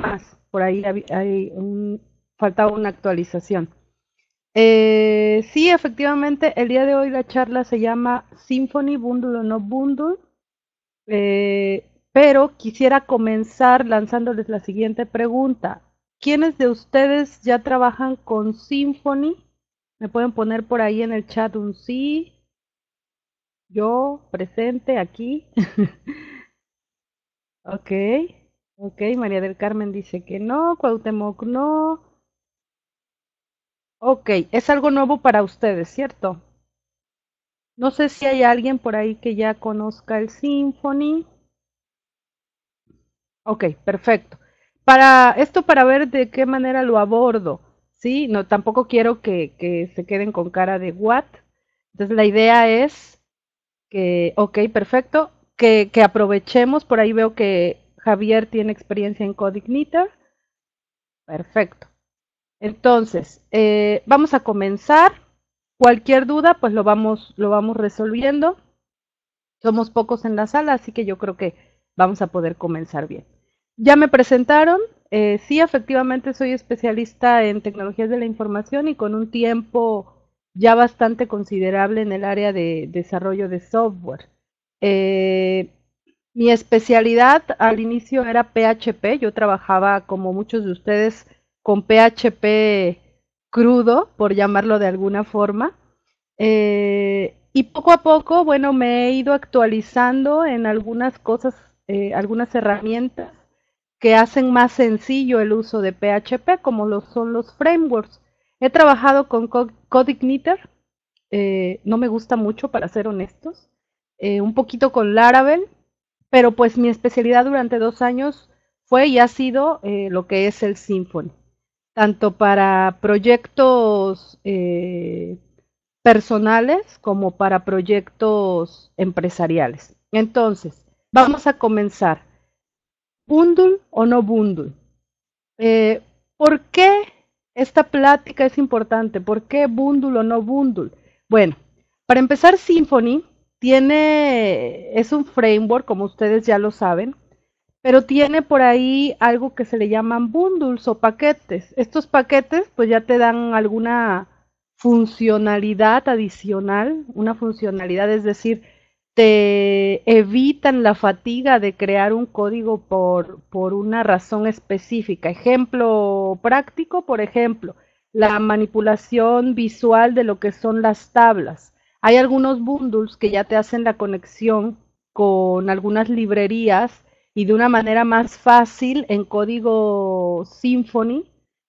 más. Por ahí hay, faltaba una actualización. Eh, sí, efectivamente, el día de hoy la charla se llama Symphony, Bundle o no Bundle, eh, pero quisiera comenzar lanzándoles la siguiente pregunta. ¿Quiénes de ustedes ya trabajan con Symphony? Me pueden poner por ahí en el chat un sí, yo presente aquí. ok. Ok, María del Carmen dice que no, Cuauhtémoc no. Ok, es algo nuevo para ustedes, ¿cierto? No sé si hay alguien por ahí que ya conozca el Symphony. Ok, perfecto. Para esto para ver de qué manera lo abordo, ¿sí? No, tampoco quiero que, se queden con cara de what. Entonces la idea es que, ok, perfecto, que, que aprovechemos, por ahí veo que Javier tiene experiencia en Codignita. Perfecto. Entonces, eh, vamos a comenzar. Cualquier duda, pues lo vamos, lo vamos resolviendo. Somos pocos en la sala, así que yo creo que vamos a poder comenzar bien. Ya me presentaron. Eh, sí, efectivamente soy especialista en tecnologías de la información y con un tiempo ya bastante considerable en el área de desarrollo de software. Eh, mi especialidad al inicio era PHP, yo trabajaba como muchos de ustedes con PHP crudo, por llamarlo de alguna forma. Eh, y poco a poco, bueno, me he ido actualizando en algunas cosas, eh, algunas herramientas que hacen más sencillo el uso de PHP, como lo son los frameworks. He trabajado con Codeigniter, eh, no me gusta mucho, para ser honestos, un poquito con Laravel, pero pues mi especialidad durante dos años fue y ha sido eh, lo que es el Symphony, tanto para proyectos eh, personales como para proyectos empresariales. Entonces, vamos a comenzar. ¿Bundle o no bundle? Eh, ¿Por qué esta plática es importante? ¿Por qué bundle o no bundle? Bueno, para empezar, Symphony tiene, es un framework, como ustedes ya lo saben, pero tiene por ahí algo que se le llaman bundles o paquetes. Estos paquetes pues ya te dan alguna funcionalidad adicional, una funcionalidad, es decir, te evitan la fatiga de crear un código por, por una razón específica. Ejemplo práctico, por ejemplo, la manipulación visual de lo que son las tablas. Hay algunos bundles que ya te hacen la conexión con algunas librerías y de una manera más fácil en código Symfony,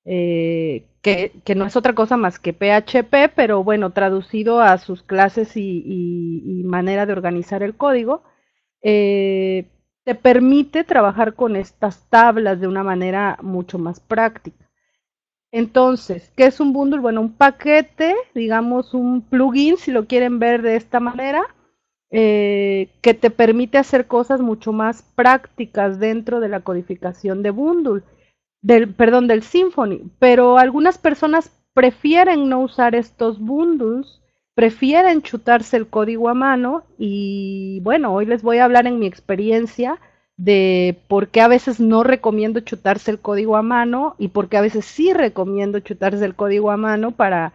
eh, que, no es otra cosa más que PHP, pero bueno, traducido a sus clases y, manera de organizar el código, eh, te permite trabajar con estas tablas de una manera mucho más práctica. Entonces, ¿qué es un bundle? Bueno, un paquete, digamos un plugin, si lo quieren ver de esta manera, eh, que te permite hacer cosas mucho más prácticas dentro de la codificación de bundle, del, perdón, del Symfony. Pero algunas personas prefieren no usar estos bundles, prefieren chutarse el código a mano y bueno, hoy les voy a hablar en mi experiencia de por qué a veces no recomiendo chutarse el código a mano y por qué a veces sí recomiendo chutarse el código a mano para,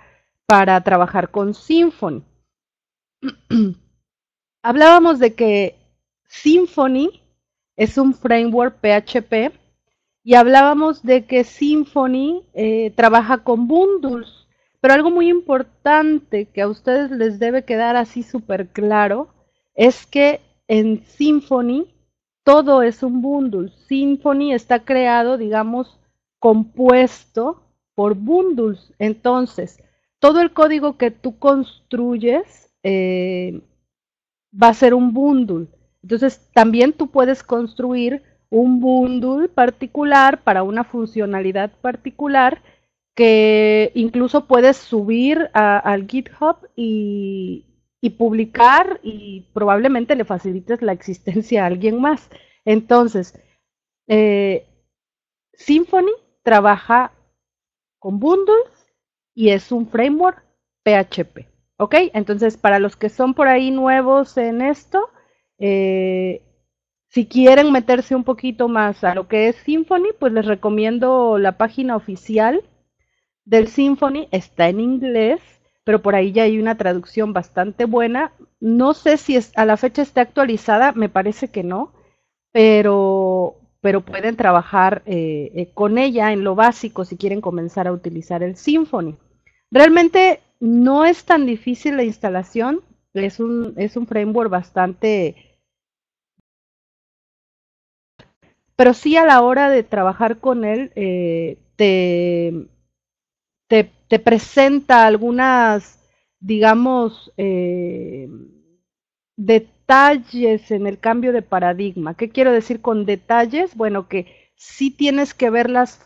trabajar con Symfony. Hablábamos de que Symfony es un framework PHP y hablábamos de que Symfony eh, trabaja con bundles, pero algo muy importante que a ustedes les debe quedar así súper claro es que en Symfony todo es un bundle. Symfony está creado, digamos, compuesto por bundles. Entonces, todo el código que tú construyes eh, va a ser un bundle. Entonces, también tú puedes construir un bundle particular para una funcionalidad particular que incluso puedes subir al GitHub y, y publicar y probablemente le facilites la existencia a alguien más. Entonces, eh, Symfony trabaja con bundles y es un framework PHP. ¿Ok? Entonces, para los que son por ahí nuevos en esto, eh, si quieren meterse un poquito más a lo que es Symfony, pues les recomiendo la página oficial del Symfony, está en inglés, pero por ahí ya hay una traducción bastante buena. No sé si a la fecha está actualizada, me parece que no, pero, pero pueden trabajar eh, eh, con ella en lo básico si quieren comenzar a utilizar el Symfony. Realmente no es tan difícil la instalación, es un, es un framework bastante... Pero sí a la hora de trabajar con él, eh, te, te, presenta algunas, digamos, eh, detalles en el cambio de paradigma. ¿Qué quiero decir con detalles? Bueno, que sí tienes que ver las,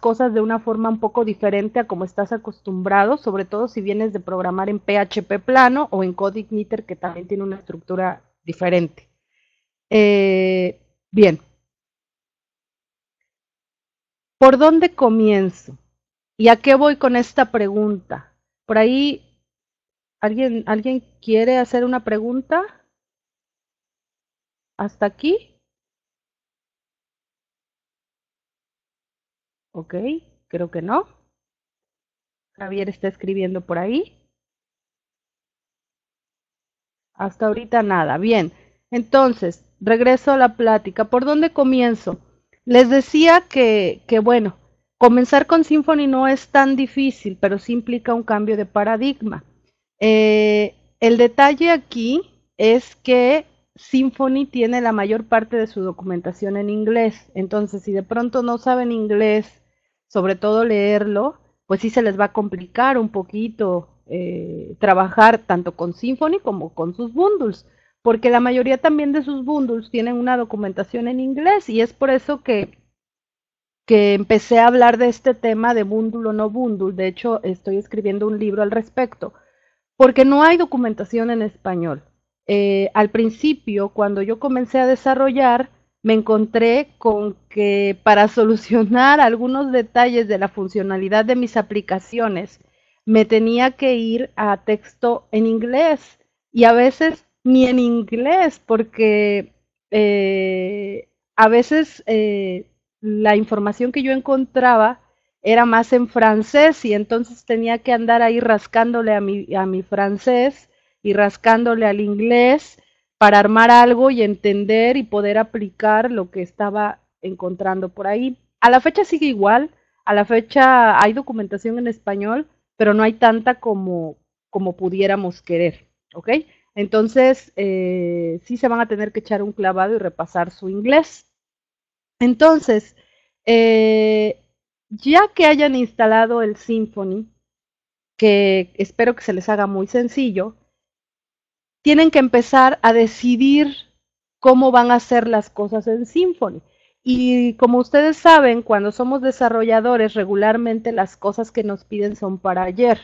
cosas de una forma un poco diferente a como estás acostumbrado, sobre todo si vienes de programar en PHP plano o en CodeIgniter, que también tiene una estructura diferente. Eh, bien. ¿Por dónde comienzo? ¿Y a qué voy con esta pregunta? Por ahí, ¿alguien, ¿alguien quiere hacer una pregunta? ¿Hasta aquí? Ok, creo que no. Javier está escribiendo por ahí. Hasta ahorita nada. Bien, entonces, regreso a la plática. ¿Por dónde comienzo? Les decía que, que bueno, Comenzar con Symfony no es tan difícil, pero sí implica un cambio de paradigma. Eh, el detalle aquí es que Symfony tiene la mayor parte de su documentación en inglés. Entonces, si de pronto no saben inglés, sobre todo leerlo, pues sí se les va a complicar un poquito eh, trabajar tanto con Symfony como con sus bundles, porque la mayoría también de sus bundles tienen una documentación en inglés y es por eso que que empecé a hablar de este tema de Bundle o no Bundle. De hecho, estoy escribiendo un libro al respecto, porque no hay documentación en español. Eh, al principio, cuando yo comencé a desarrollar, me encontré con que para solucionar algunos detalles de la funcionalidad de mis aplicaciones, me tenía que ir a texto en inglés y a veces ni en inglés, porque eh, a veces eh, la información que yo encontraba era más en francés y entonces tenía que andar ahí rascándole a mi, a mi francés y rascándole al inglés para armar algo y entender y poder aplicar lo que estaba encontrando por ahí. A la fecha sigue igual, a la fecha hay documentación en español, pero no hay tanta como, como pudiéramos querer, ¿ok? Entonces, eh, sí se van a tener que echar un clavado y repasar su inglés. Entonces, eh, ya que hayan instalado el Symfony, que espero que se les haga muy sencillo, tienen que empezar a decidir cómo van a hacer las cosas en Symfony. Y como ustedes saben, cuando somos desarrolladores, regularmente las cosas que nos piden son para ayer.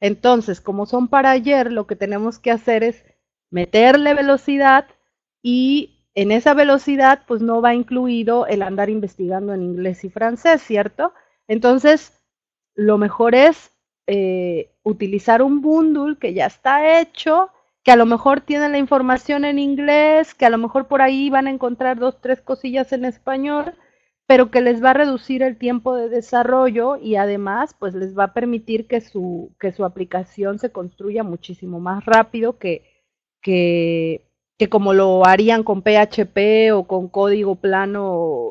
Entonces, como son para ayer, lo que tenemos que hacer es meterle velocidad y en esa velocidad, pues no va incluido el andar investigando en inglés y francés, ¿cierto? Entonces, lo mejor es eh, utilizar un bundle que ya está hecho, que a lo mejor tiene la información en inglés, que a lo mejor por ahí van a encontrar dos, tres cosillas en español, pero que les va a reducir el tiempo de desarrollo y además, pues les va a permitir que su, que su aplicación se construya muchísimo más rápido que, que que como lo harían con PHP o con código plano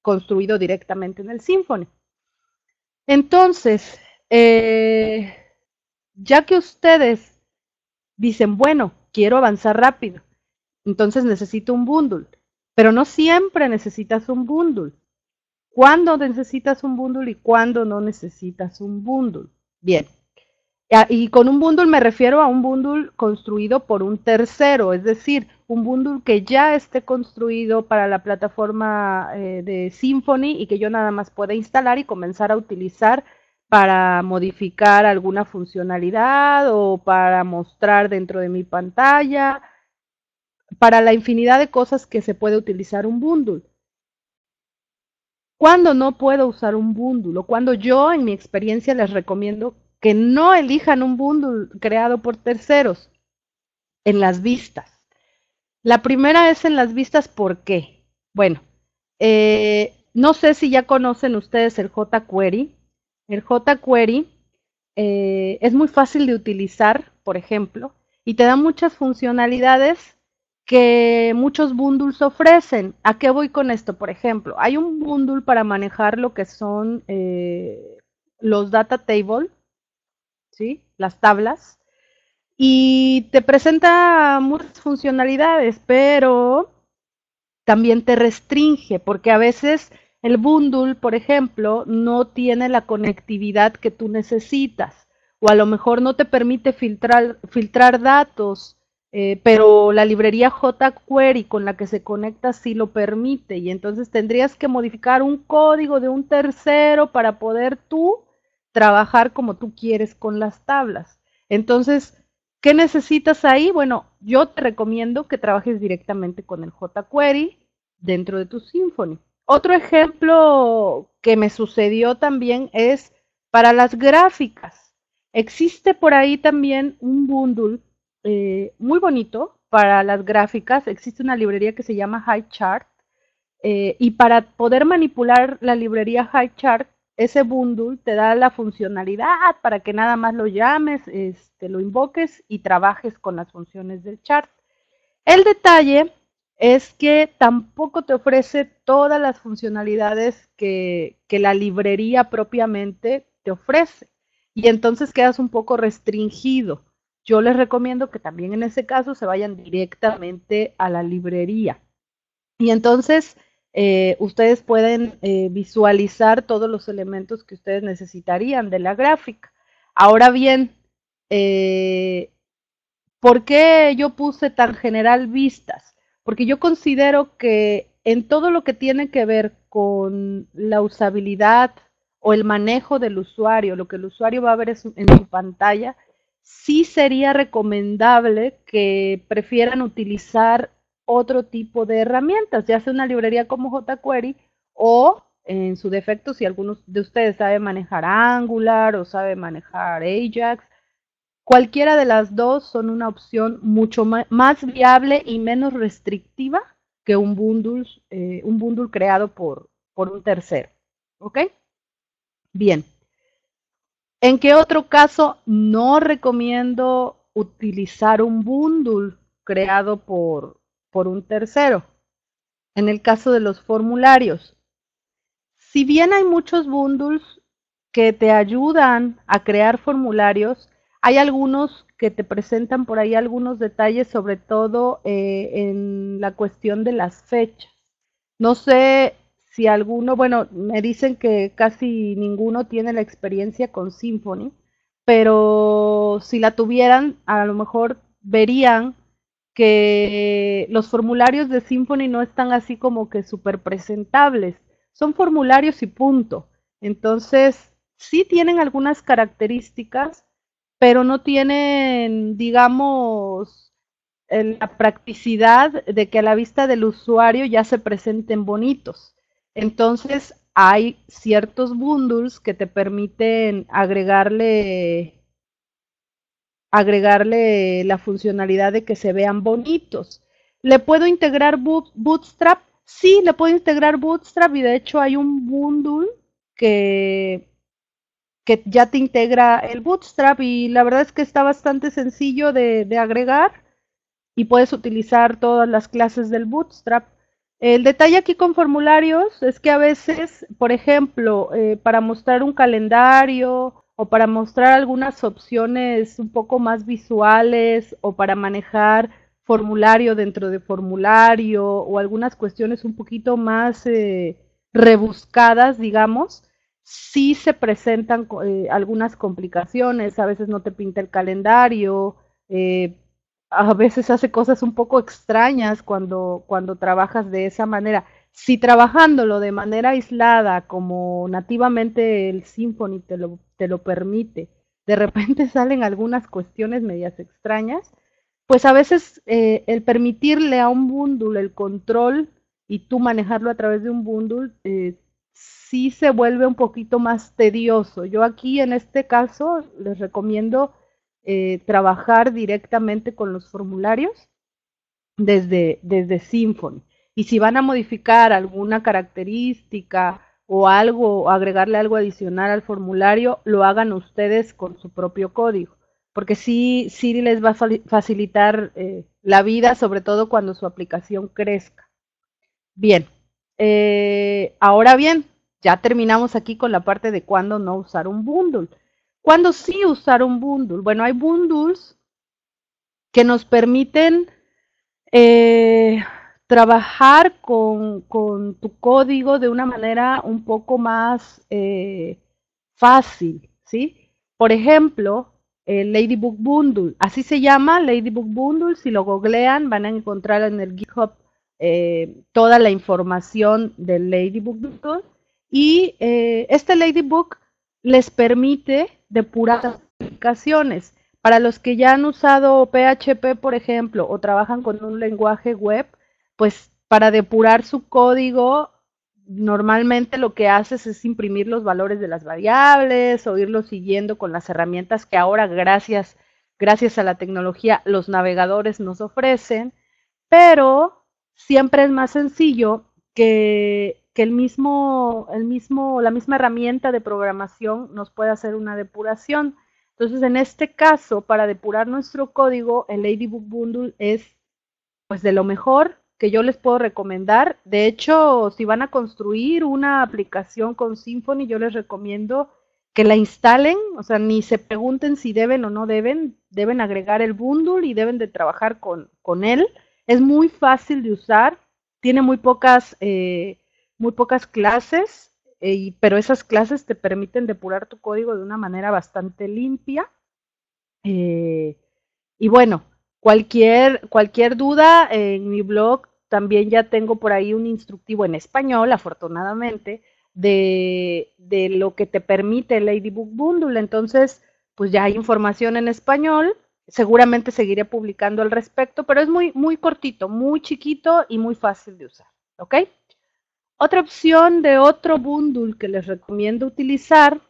construido directamente en el Symfony. Entonces, eh, ya que ustedes dicen, bueno, quiero avanzar rápido, entonces necesito un bundle, pero no siempre necesitas un bundle. ¿Cuándo necesitas un bundle y cuándo no necesitas un bundle? Bien, y con un bundle me refiero a un bundle construido por un tercero, es decir, un bundle que ya esté construido para la plataforma eh, de Symfony y que yo nada más pueda instalar y comenzar a utilizar para modificar alguna funcionalidad o para mostrar dentro de mi pantalla, para la infinidad de cosas que se puede utilizar un bundle. ¿Cuándo no puedo usar un bundle? O cuando yo en mi experiencia les recomiendo que no elijan un bundle creado por terceros en las vistas. La primera es en las vistas, ¿por qué? Bueno, eh, no sé si ya conocen ustedes el jQuery. El jQuery eh, es muy fácil de utilizar, por ejemplo, y te da muchas funcionalidades que muchos bundles ofrecen. ¿A qué voy con esto? Por ejemplo, hay un bundle para manejar lo que son eh, los data tables, ¿sí? Las tablas. Y te presenta muchas funcionalidades, pero también te restringe, porque a veces el bundle, por ejemplo, no tiene la conectividad que tú necesitas, o a lo mejor no te permite filtrar, filtrar datos, eh, pero la librería jQuery con la que se conecta sí lo permite, y entonces tendrías que modificar un código de un tercero para poder tú trabajar como tú quieres con las tablas. Entonces, ¿qué necesitas ahí? Bueno, yo te recomiendo que trabajes directamente con el jQuery dentro de tu Symfony. Otro ejemplo que me sucedió también es para las gráficas. Existe por ahí también un bundle eh, muy bonito para las gráficas. Existe una librería que se llama HighChart. Chart eh, y para poder manipular la librería HighChart, ese bundle te da la funcionalidad para que nada más lo llames, este, lo invoques y trabajes con las funciones del chart. El detalle es que tampoco te ofrece todas las funcionalidades que, que la librería propiamente te ofrece y entonces quedas un poco restringido. Yo les recomiendo que también en ese caso se vayan directamente a la librería. Y entonces eh, ustedes pueden eh, visualizar todos los elementos que ustedes necesitarían de la gráfica. Ahora bien, eh, ¿por qué yo puse tan general vistas? Porque yo considero que en todo lo que tiene que ver con la usabilidad o el manejo del usuario, lo que el usuario va a ver en su pantalla, sí sería recomendable que prefieran utilizar otro tipo de herramientas, ya sea una librería como jQuery o en su defecto, si alguno de ustedes sabe manejar Angular o sabe manejar Ajax, cualquiera de las dos son una opción mucho más viable y menos restrictiva que un bundle, eh, un bundle creado por, por un tercero. ¿Ok? Bien. ¿En qué otro caso no recomiendo utilizar un bundle creado por, por un tercero. En el caso de los formularios, si bien hay muchos bundles que te ayudan a crear formularios, hay algunos que te presentan por ahí algunos detalles, sobre todo eh, en la cuestión de las fechas. No sé si alguno, bueno, me dicen que casi ninguno tiene la experiencia con Symfony, pero si la tuvieran, a lo mejor verían que los formularios de Symfony no están así como que súper presentables. Son formularios y punto. Entonces, sí tienen algunas características, pero no tienen, digamos, la practicidad de que a la vista del usuario ya se presenten bonitos. Entonces, hay ciertos bundles que te permiten agregarle agregarle la funcionalidad de que se vean bonitos. ¿Le puedo integrar Bootstrap? Sí, le puedo integrar Bootstrap y de hecho hay un bundle que, que ya te integra el Bootstrap y la verdad es que está bastante sencillo de, agregar y puedes utilizar todas las clases del Bootstrap. El detalle aquí con formularios es que a veces, por ejemplo, eh, para mostrar un calendario o para mostrar algunas opciones un poco más visuales o para manejar formulario dentro de formulario o algunas cuestiones un poquito más eh, rebuscadas, digamos, sí se presentan eh, algunas complicaciones, a veces no te pinta el calendario, eh, a veces hace cosas un poco extrañas cuando trabajas de esa manera. Si trabajándolo de manera aislada, como nativamente el Symphony te lo, te lo permite, de repente salen algunas cuestiones medias extrañas, pues a veces eh, el permitirle a un bundle el control y tú manejarlo a través de un bundle, eh, sí se vuelve un poquito más tedioso. Yo aquí en este caso les recomiendo eh, trabajar directamente con los formularios desde, desde Symfony. Y si van a modificar alguna característica o algo, o agregarle algo adicional al formulario, lo hagan ustedes con su propio código, porque sí, sí les va a facilitar eh, la vida, sobre todo cuando su aplicación crezca. Bien, eh, ahora bien, ya terminamos aquí con la parte de cuándo no usar un bundle. ¿Cuándo sí usar un bundle? Bueno, hay bundles que nos permiten eh, trabajar con, tu código de una manera un poco más eh, fácil, ¿sí? Por ejemplo, el Ladybug Bundle, así se llama Ladybug Bundle, si lo googlean van a encontrar en el GitHub eh, toda la información del Ladybug Bundle y eh, este Ladybug les permite depurar aplicaciones. Para los que ya han usado PHP, por ejemplo, o trabajan con un lenguaje web, pues para depurar su código, normalmente lo que haces es imprimir los valores de las variables o irlos siguiendo con las herramientas que ahora gracias, gracias a la tecnología los navegadores nos ofrecen, pero siempre es más sencillo que, el mismo, el mismo, la misma herramienta de programación nos pueda hacer una depuración. Entonces, en este caso, para depurar nuestro código, el Ladybug Bundle es pues de lo mejor que yo les puedo recomendar. De hecho, si van a construir una aplicación con Symfony, yo les recomiendo que la instalen, o sea, ni se pregunten si deben o no deben, deben agregar el bundle y deben de trabajar con, él. Es muy fácil de usar, tiene muy pocas, eh, muy pocas clases, eh, pero esas clases te permiten depurar tu código de una manera bastante limpia. Eh, y bueno, cualquier, cualquier duda en mi blog también ya tengo por ahí un instructivo en español, afortunadamente, de, lo que te permite Ladybug Bundle. Entonces, pues ya hay información en español. Seguramente seguiré publicando al respecto, pero es muy, muy cortito, muy chiquito y muy fácil de usar. ¿Ok? Otra opción de otro bundle que les recomiendo utilizar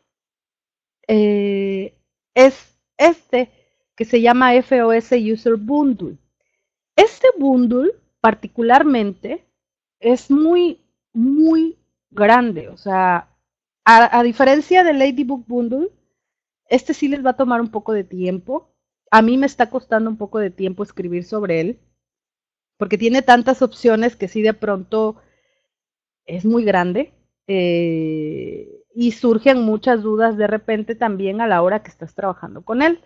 eh, es este que se llama FOS User Bundle. Este bundle particularmente es muy, muy grande. O sea, a, diferencia de Ladybug Bundle, este sí les va a tomar un poco de tiempo. A mí me está costando un poco de tiempo escribir sobre él, porque tiene tantas opciones que sí de pronto es muy grande. Eh, y surgen muchas dudas de repente también a la hora que estás trabajando con él.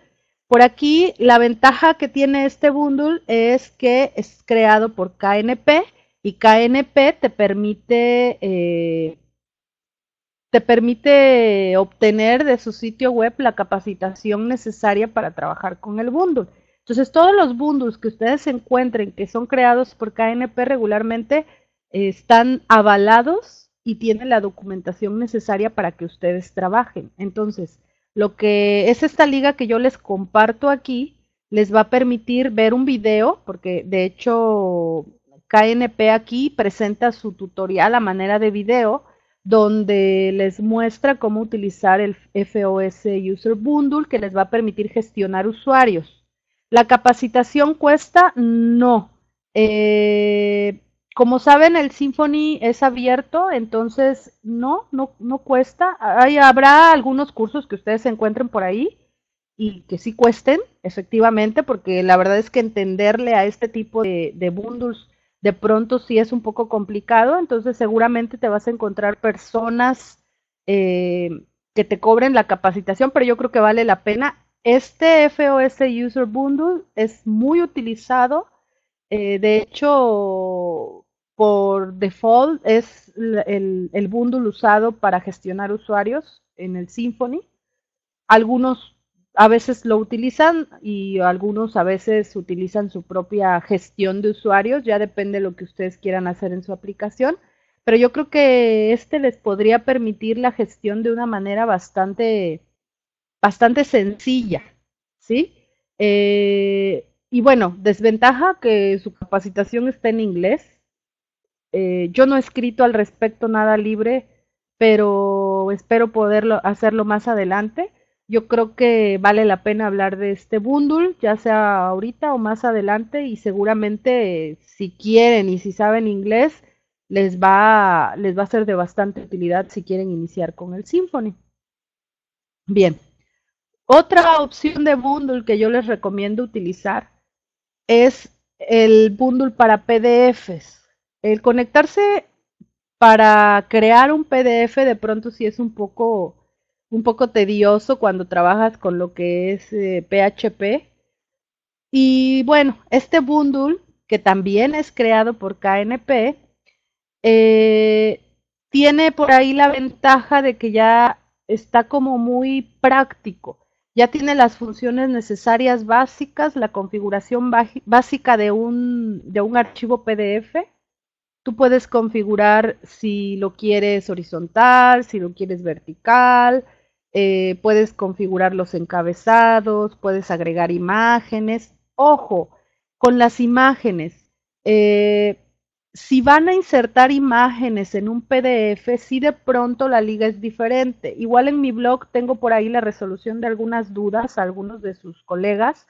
Por aquí, la ventaja que tiene este bundle es que es creado por KNP y KNP te permite, eh, te permite obtener de su sitio web la capacitación necesaria para trabajar con el bundle. Entonces, todos los bundles que ustedes encuentren que son creados por KNP regularmente eh, están avalados y tienen la documentación necesaria para que ustedes trabajen. Entonces, lo que es esta liga que yo les comparto aquí, les va a permitir ver un video, porque de hecho KNP aquí presenta su tutorial a manera de video, donde les muestra cómo utilizar el FOS User Bundle que les va a permitir gestionar usuarios. ¿La capacitación cuesta? No. Eh, como saben, el Symphony es abierto, entonces no, no, no cuesta. habrá algunos cursos que ustedes encuentren por ahí y que sí cuesten, efectivamente, porque la verdad es que entenderle a este tipo de, bundles de pronto sí es un poco complicado, entonces seguramente te vas a encontrar personas eh, que te cobren la capacitación, pero yo creo que vale la pena. Este FOS User Bundle es muy utilizado. Eh, de hecho, por default es el, bundle usado para gestionar usuarios en el Symfony. Algunos a veces lo utilizan y algunos a veces utilizan su propia gestión de usuarios, ya depende de lo que ustedes quieran hacer en su aplicación, pero yo creo que este les podría permitir la gestión de una manera bastante, bastante sencilla, ¿sí? Eh, y bueno, desventaja que su capacitación está en inglés, eh, yo no he escrito al respecto nada libre, pero espero poderlo hacerlo más adelante. Yo creo que vale la pena hablar de este bundle, ya sea ahorita o más adelante, y seguramente eh, si quieren y si saben inglés, les va, les va a ser de bastante utilidad si quieren iniciar con el Symphony. Bien, otra opción de bundle que yo les recomiendo utilizar es el bundle para PDFs el conectarse para crear un PDF de pronto sí es un poco, un poco tedioso cuando trabajas con lo que es PHP. Eh, y bueno, este bundle, que también es creado por KNP, eh, tiene por ahí la ventaja de que ya está como muy práctico. Ya tiene las funciones necesarias básicas, la configuración básica de un, de un archivo PDF Tú puedes configurar si lo quieres horizontal, si lo quieres vertical, eh, puedes configurar los encabezados, puedes agregar imágenes. Ojo, con las imágenes. Eh, si van a insertar imágenes en un PDF, si de pronto la liga es diferente. Igual en mi blog tengo por ahí la resolución de algunas dudas, a algunos de sus colegas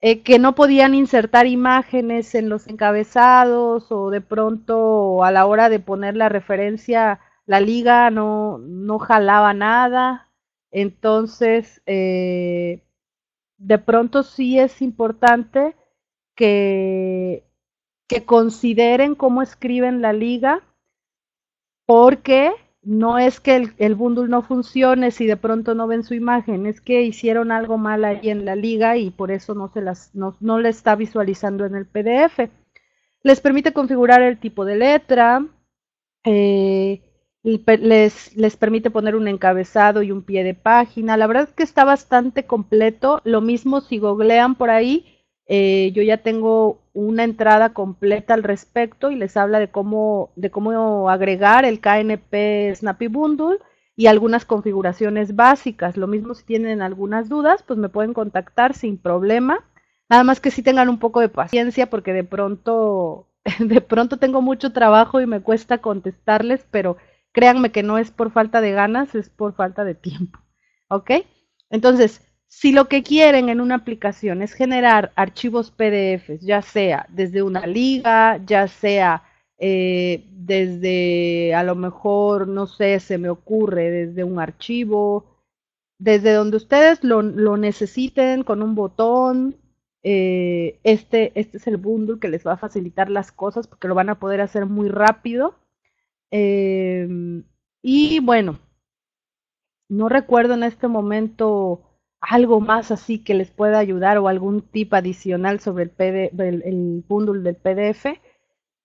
eh, que no podían insertar imágenes en los encabezados o de pronto a la hora de poner la referencia la liga no, no jalaba nada. Entonces, eh, de pronto sí es importante que, que consideren cómo escriben la liga porque no es que el, bundle no funcione si de pronto no ven su imagen, es que hicieron algo mal ahí en la liga y por eso no se las no, le está visualizando en el PDF. Les permite configurar el tipo de letra, eh, les, les permite poner un encabezado y un pie de página. La verdad es que está bastante completo. Lo mismo si googlean por ahí, eh, yo ya tengo una entrada completa al respecto y les habla de cómo, de cómo agregar el KNP Snappy Bundle y algunas configuraciones básicas. Lo mismo si tienen algunas dudas, pues me pueden contactar sin problema. Nada más que sí tengan un poco de paciencia porque de pronto, de pronto tengo mucho trabajo y me cuesta contestarles, pero créanme que no es por falta de ganas, es por falta de tiempo. ¿Ok? Entonces, si lo que quieren en una aplicación es generar archivos PDF, ya sea desde una liga, ya sea eh, desde, a lo mejor, no sé, se me ocurre, desde un archivo, desde donde ustedes lo, necesiten con un botón, eh, este, este es el bundle que les va a facilitar las cosas porque lo van a poder hacer muy rápido. Eh, y bueno, no recuerdo en este momento algo más así que les pueda ayudar o algún tip adicional sobre el, bundle del PDF,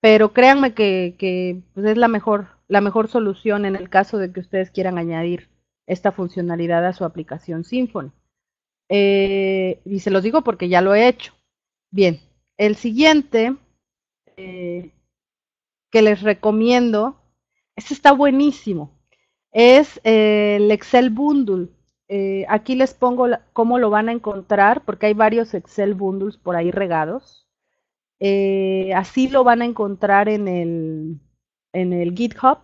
pero créanme que, pues, es la mejor, la mejor solución en el caso de que ustedes quieran añadir esta funcionalidad a su aplicación Symfony. Eh, y se los digo porque ya lo he hecho. Bien, el siguiente eh, que les recomiendo, este está buenísimo, es eh, el Excel Bundle. Eh, aquí les pongo cómo lo van a encontrar, porque hay varios Excel bundles por ahí regados. Eh, así lo van a encontrar en el, GitHub.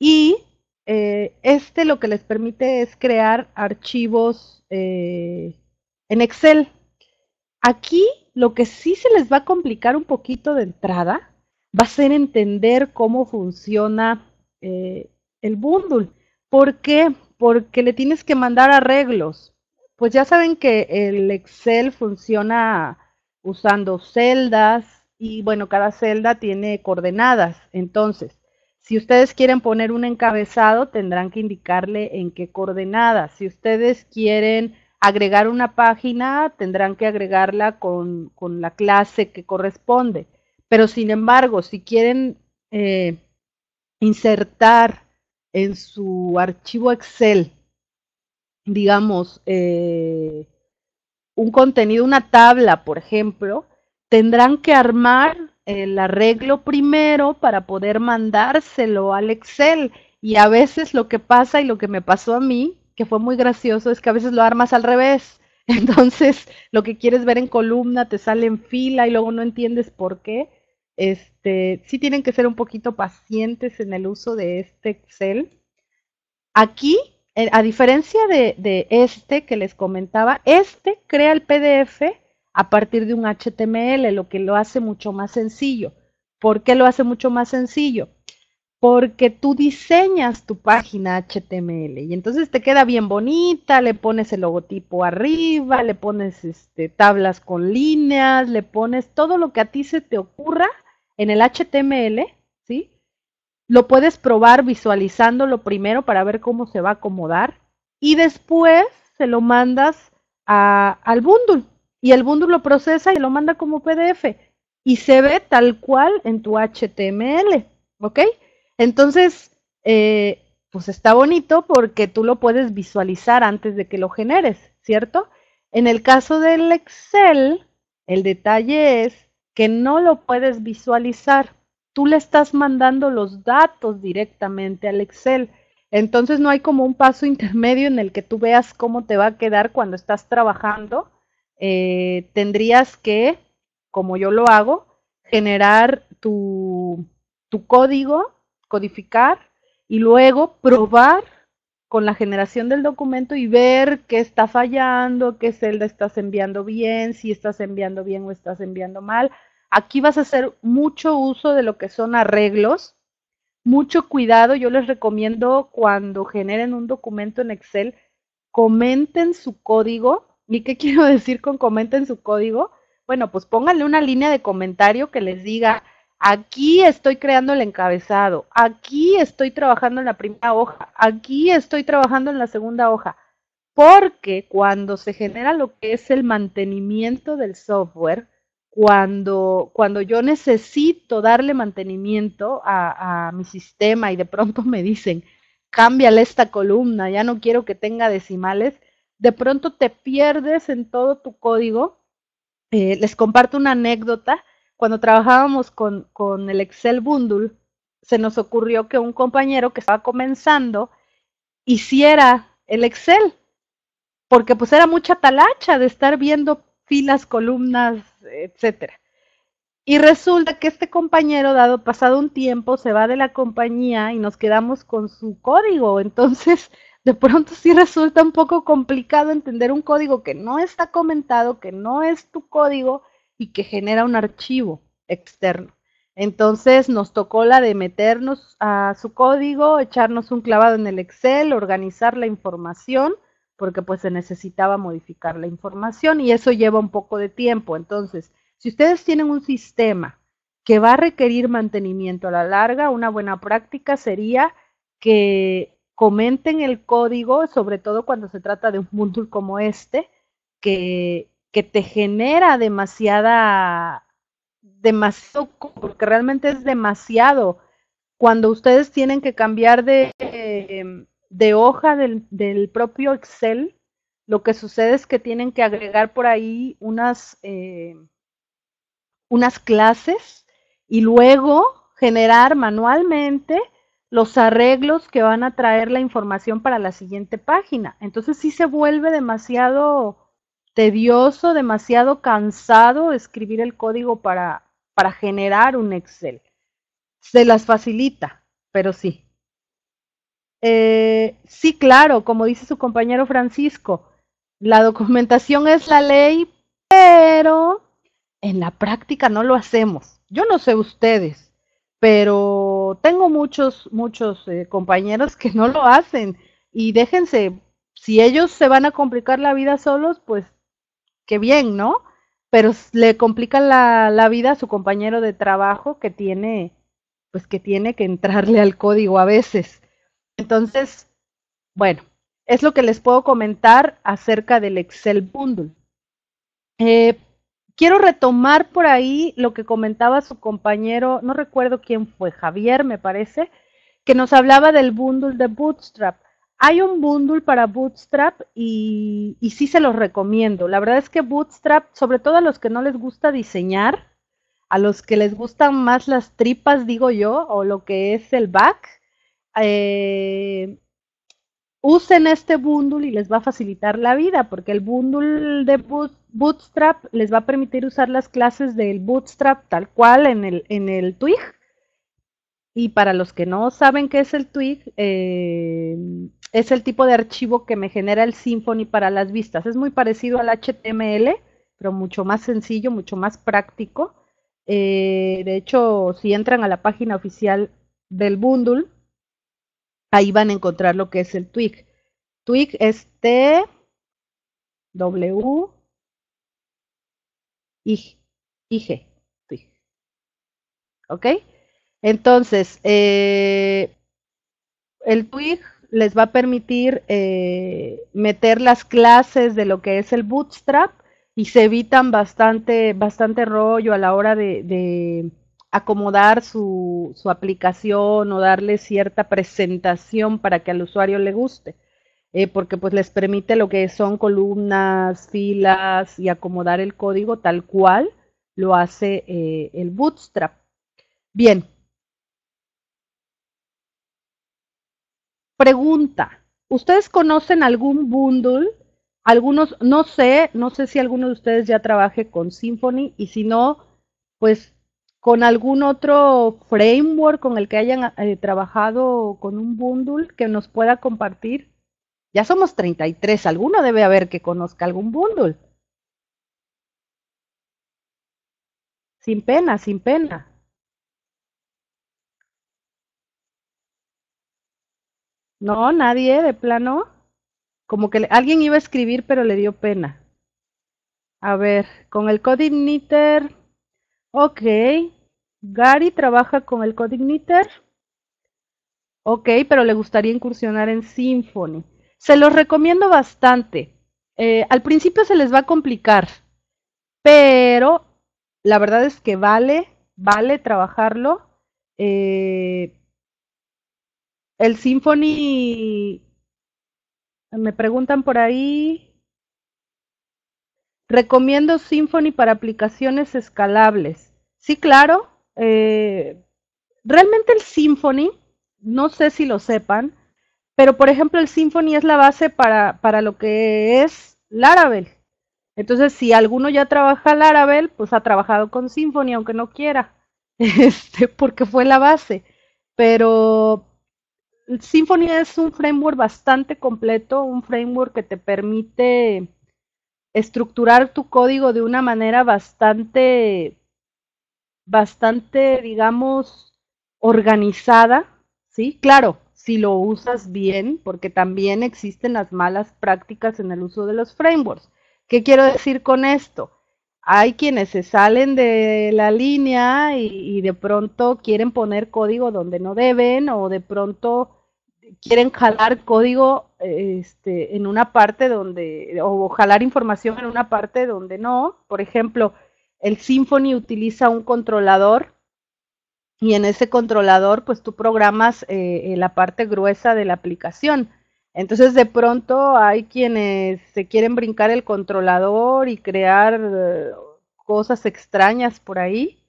Y eh, este lo que les permite es crear archivos en Excel. Aquí lo que sí se les va a complicar un poquito de entrada va a ser entender cómo funciona el bundle. ¿Por qué? porque le tienes que mandar arreglos. Pues ya saben que el Excel funciona usando celdas y bueno, cada celda tiene coordenadas. Entonces, si ustedes quieren poner un encabezado, tendrán que indicarle en qué coordenadas. Si ustedes quieren agregar una página, tendrán que agregarla con, la clase que corresponde. Pero sin embargo, si quieren eh, insertar en su archivo Excel, digamos, eh, un contenido, una tabla, por ejemplo, tendrán que armar el arreglo primero para poder mandárselo al Excel. Y a veces lo que pasa y lo que me pasó a mí, que fue muy gracioso, es que a veces lo armas al revés. Entonces, lo que quieres ver en columna te sale en fila y luego no entiendes por qué. Este, sí tienen que ser un poquito pacientes en el uso de este Excel. Aquí, eh, a diferencia de, este que les comentaba, este crea el PDF a partir de un HTML, lo que lo hace mucho más sencillo. ¿Por qué lo hace mucho más sencillo? Porque tú diseñas tu página HTML y entonces te queda bien bonita, le pones el logotipo arriba, le pones este, tablas con líneas, le pones todo lo que a ti se te ocurra en el HTML, ¿sí? Lo puedes probar visualizándolo primero para ver cómo se va a acomodar y después se lo mandas al bundle y el bundle lo procesa y lo manda como PDF y se ve tal cual en tu HTML, ¿ok? Entonces, eh, pues está bonito porque tú lo puedes visualizar antes de que lo generes, ¿cierto? En el caso del Excel, el detalle es que no lo puedes visualizar. Tú le estás mandando los datos directamente al Excel. Entonces no hay como un paso intermedio en el que tú veas cómo te va a quedar cuando estás trabajando. Eh, tendrías que, como yo lo hago, generar tu, tu código, codificar y luego probar con la generación del documento y ver qué está fallando, qué celda estás enviando bien, si estás enviando bien o estás enviando mal. Aquí vas a hacer mucho uso de lo que son arreglos, mucho cuidado. Yo les recomiendo cuando generen un documento en Excel, comenten su código. ¿Y qué quiero decir con comenten su código? Bueno, pues pónganle una línea de comentario que les diga, Aquí estoy creando el encabezado, aquí estoy trabajando en la primera hoja, aquí estoy trabajando en la segunda hoja, porque cuando se genera lo que es el mantenimiento del software, cuando, cuando yo necesito darle mantenimiento a, mi sistema y de pronto me dicen, cámbiale esta columna, ya no quiero que tenga decimales, de pronto te pierdes en todo tu código. Eh, les comparto una anécdota cuando trabajábamos con, con el Excel Bundle, se nos ocurrió que un compañero que estaba comenzando hiciera el Excel, porque pues era mucha talacha de estar viendo filas, columnas, etcétera. Y resulta que este compañero, dado pasado un tiempo, se va de la compañía y nos quedamos con su código. Entonces, de pronto sí resulta un poco complicado entender un código que no está comentado, que no es tu código y que genera un archivo externo. Entonces nos tocó la de meternos a su código, echarnos un clavado en el Excel, organizar la información, porque pues se necesitaba modificar la información y eso lleva un poco de tiempo. Entonces, si ustedes tienen un sistema que va a requerir mantenimiento a la larga, una buena práctica sería que comenten el código, sobre todo cuando se trata de un módulo como este, que que te genera demasiada, demasiado, porque realmente es demasiado. Cuando ustedes tienen que cambiar de, em, de hoja del, propio Excel, lo que sucede es que tienen que agregar por ahí unas, em, unas clases y luego generar manualmente los arreglos que van a traer la información para la siguiente página. Entonces sí se vuelve demasiado tedioso, demasiado cansado escribir el código para, para generar un Excel. Se las facilita, pero sí. Eh, sí, claro, como dice su compañero Francisco, la documentación es la ley, pero en la práctica no lo hacemos. Yo no sé ustedes, pero tengo muchos, muchos eh, compañeros que no lo hacen y déjense, si ellos se van a complicar la vida solos, pues qué bien, ¿no? Pero le complica la, la vida a su compañero de trabajo que tiene, pues que tiene que entrarle al código a veces. Entonces, bueno, es lo que les puedo comentar acerca del Excel Bundle. Eh, quiero retomar por ahí lo que comentaba su compañero, no recuerdo quién fue, Javier me parece, que nos hablaba del bundle de Bootstrap. Hay un bundle para Bootstrap y, sí se los recomiendo. La verdad es que Bootstrap, sobre todo a los que no les gusta diseñar, a los que les gustan más las tripas, digo yo, o lo que es el back, eh, usen este bundle y les va a facilitar la vida, porque el bundle de Bootstrap les va a permitir usar las clases del Bootstrap tal cual en el, en el Twig y para los que no saben qué es el Twig, eh, es el tipo de archivo que me genera el Symfony para las vistas. Es muy parecido al HTML, pero mucho más sencillo, mucho más práctico. Eh, de hecho, si entran a la página oficial del bundle, ahí van a encontrar lo que es el Twig. Twig es T W I, G. Twig. ¿Ok? Entonces, eh, el TWIG les va a permitir eh, meter las clases de lo que es el bootstrap y se evitan bastante, bastante rollo a la hora de, acomodar su, aplicación o darle cierta presentación para que al usuario le guste, eh, porque pues les permite lo que son columnas, filas y acomodar el código tal cual lo hace el bootstrap. Bien, Pregunta, ¿ustedes conocen algún bundle? Algunos, no sé, no sé si alguno de ustedes ya trabaje con Symfony y si no, pues con algún otro framework con el que hayan eh, trabajado con un bundle que nos pueda compartir. Ya somos 33, alguno debe haber que conozca algún bundle. Sin pena, sin pena. No, nadie, de plano. Como que alguien iba a escribir, pero le dio pena. A ver, con el Codigniter. Ok. Gary trabaja con el Codigniter. Ok, pero le gustaría incursionar en Symfony. Se los recomiendo bastante. Eh, al principio se les va a complicar, pero la verdad es que vale, vale trabajarlo. Eh, el Symfony, me preguntan por ahí, recomiendo Symfony para aplicaciones escalables. Sí, claro. Eh, realmente el Symfony, no sé si lo sepan, pero por ejemplo el Symfony es la base para, lo que es Laravel. Entonces, si alguno ya trabaja Laravel, pues ha trabajado con Symfony, aunque no quiera, este, porque fue la base. Pero Symfony es un framework bastante completo, un framework que te permite estructurar tu código de una manera bastante, bastante, digamos, organizada, ¿sí? Claro, si lo usas bien, porque también existen las malas prácticas en el uso de los frameworks. ¿Qué quiero decir con esto? hay quienes se salen de la línea y, de pronto quieren poner código donde no deben o de pronto quieren jalar código este, en una parte donde, o jalar información en una parte donde no. Por ejemplo, el Symfony utiliza un controlador y en ese controlador pues tú programas eh, eh, la parte gruesa de la aplicación entonces de pronto hay quienes se quieren brincar el controlador y crear eh, cosas extrañas por ahí.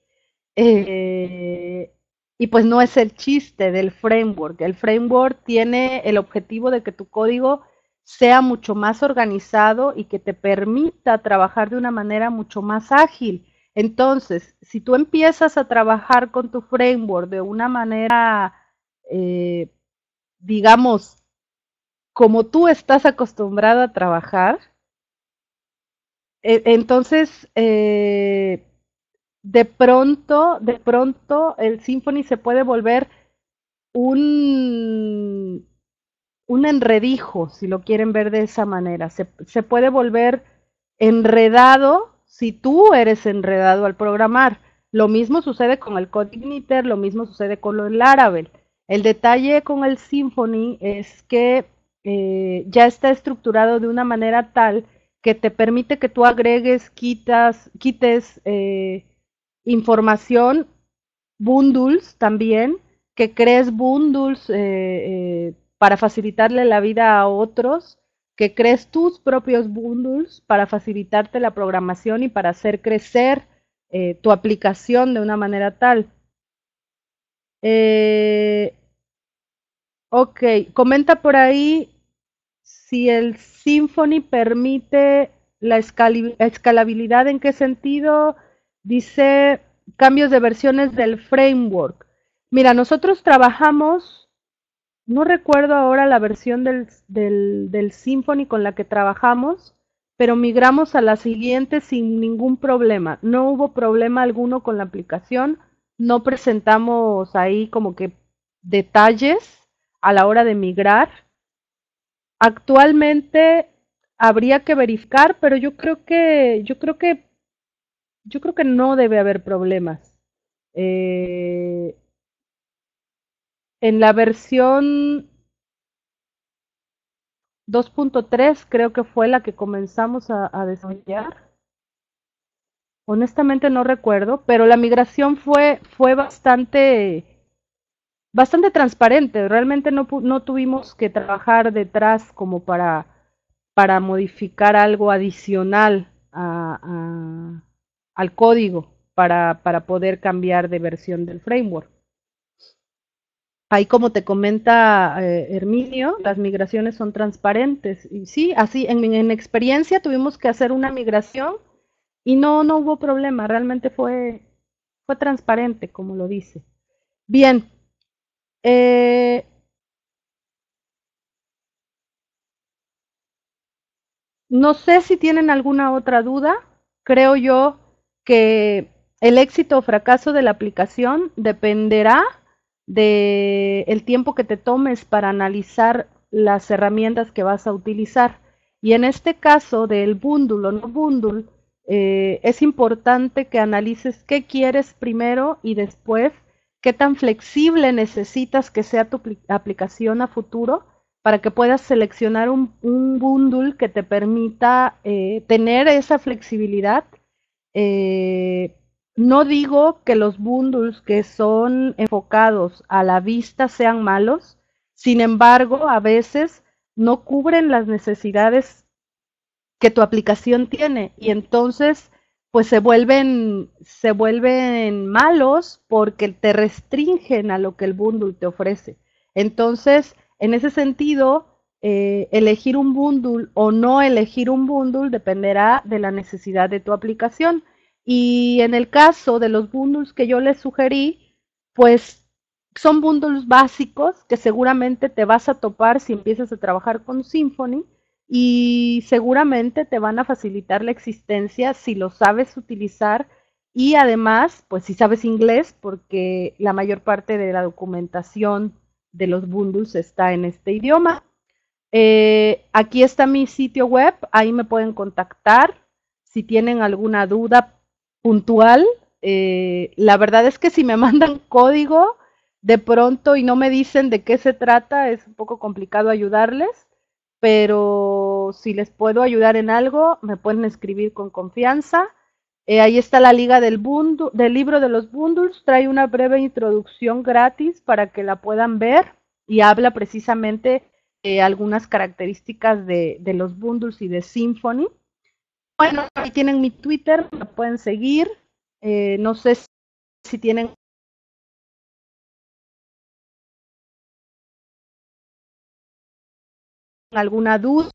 Eh, y pues no es el chiste del framework. El framework tiene el objetivo de que tu código sea mucho más organizado y que te permita trabajar de una manera mucho más ágil. Entonces, si tú empiezas a trabajar con tu framework de una manera, eh, digamos, como tú estás acostumbrado a trabajar, e, entonces eh, de pronto, de pronto el Symphony se puede volver un, un enredijo, si lo quieren ver de esa manera. Se, puede volver enredado si tú eres enredado al programar. Lo mismo sucede con el Codigniter, lo mismo sucede con el Laravel. El detalle con el Symphony es que eh, ya está estructurado de una manera tal que te permite que tú agregues, quitas, quites eh, información, bundles también, que crees bundles eh, para facilitarle la vida a otros, que crees tus propios bundles para facilitarte la programación y para hacer crecer tu aplicación de una manera tal. ok, comenta por ahí si el Symfony permite la escalabilidad, ¿en qué sentido? Dice cambios de versiones del framework. Mira, nosotros trabajamos, no recuerdo ahora la versión del, del, con la que trabajamos, pero migramos a la siguiente sin ningún problema. No hubo problema alguno con la aplicación, no presentamos ahí como que detalles a la hora de migrar Actualmente habría que verificar, pero yo creo que, yo creo que, yo creo que no debe haber problemas. Eh, en la versión 2.3 creo que fue la que comenzamos a, a, desarrollar. Honestamente no recuerdo, pero la migración fue, fue bastante bastante transparente. Realmente no, tuvimos que trabajar detrás como para, para modificar algo adicional a, al código para, poder cambiar de versión del framework. Ahí como te comenta eh, Herminio, las migraciones son transparentes. Y sí, así en, en experiencia tuvimos que hacer una migración y no, no hubo problema, realmente fue, fue transparente, como lo dice. Bien, eh, no sé si tienen alguna otra duda. Creo yo que el éxito o fracaso de la aplicación dependerá del tiempo que te tomes para analizar las herramientas que vas a utilizar. Y en este caso del bundle o no bundle, eh, es importante que analices qué quieres primero y después qué tan flexible necesitas que sea tu aplicación a futuro para que puedas seleccionar un, bundle que te permita eh, tener esa flexibilidad. Eh, no digo que los bundles que son enfocados a la vista sean malos, sin embargo, a veces no cubren las necesidades que tu aplicación tiene y entonces pues se vuelven, se vuelven malos porque te restringen a lo que el bundle te ofrece. Entonces, en ese sentido, eh, elegir un bundle o no elegir un bundle dependerá de la necesidad de tu aplicación. Y en el caso de los bundles que yo les sugerí, pues son bundles básicos que seguramente te vas a topar si empiezas a trabajar con Symfony y seguramente te van a facilitar la existencia si lo sabes utilizar y además, pues si sabes inglés, porque la mayor parte de la documentación de los bundles está en este idioma. Eh, aquí está mi sitio web, ahí me pueden contactar si tienen alguna duda puntual. Eh, la verdad es que si me mandan código de pronto y no me dicen de qué se trata, es un poco complicado ayudarles pero si les puedo ayudar en algo, me pueden escribir con confianza. Eh, ahí está la liga del, bundu, del libro de los bundles, trae una breve introducción gratis para que la puedan ver y habla precisamente eh, algunas características de, los bundles y de Symphony. Bueno, ahí tienen mi Twitter, me pueden seguir. Eh, no sé si tienen alguna duda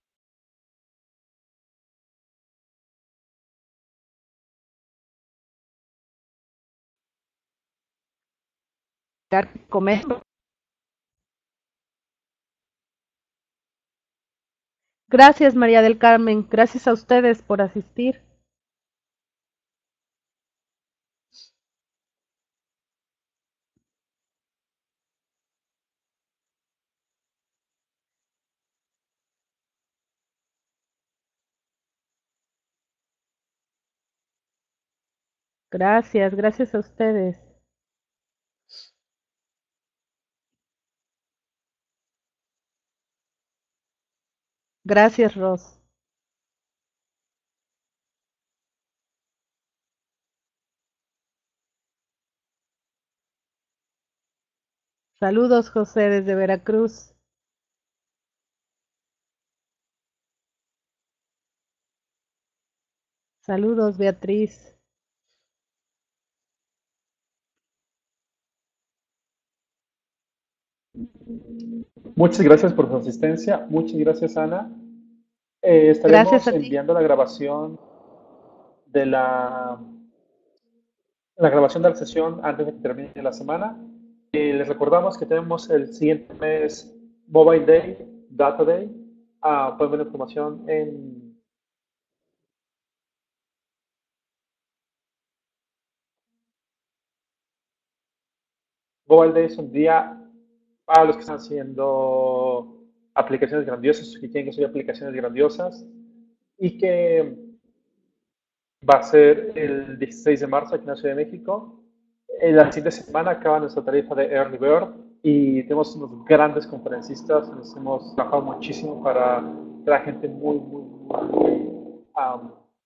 Gracias María del Carmen, gracias a ustedes por asistir. Gracias, gracias a ustedes. Gracias, Ross. Saludos, José, desde Veracruz. Saludos, Beatriz. Muchas gracias por su asistencia. Muchas gracias, Ana. Eh, estaremos enviando la grabación de la, la grabación de la sesión antes de que termine la semana. Y eh, les recordamos que tenemos el siguiente mes Mobile Day, Data Day. Ah, pueden ver la información en Mobile Day es un día a los que están haciendo aplicaciones grandiosas, que tienen que ser aplicaciones grandiosas, y que va a ser el 16 de marzo aquí en la Ciudad de México. En la siguiente semana acaba nuestra tarifa de Early Bird y tenemos unos grandes conferencistas, nos hemos trabajado muchísimo para traer gente muy, muy, muy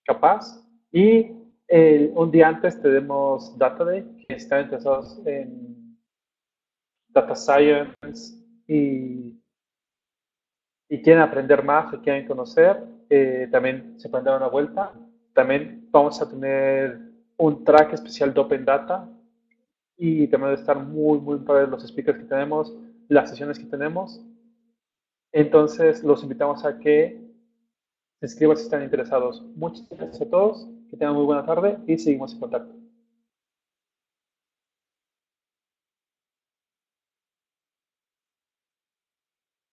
capaz. Y eh, un día antes tenemos Data Day, que están interesados en data science y, quieren aprender más o quieren conocer, eh, también se pueden dar una vuelta. También vamos a tener un track especial de Open Data y también van estar muy, muy padres los speakers que tenemos, las sesiones que tenemos. Entonces, los invitamos a que se inscriban si están interesados. Muchas gracias a todos, que tengan muy buena tarde y seguimos en contacto.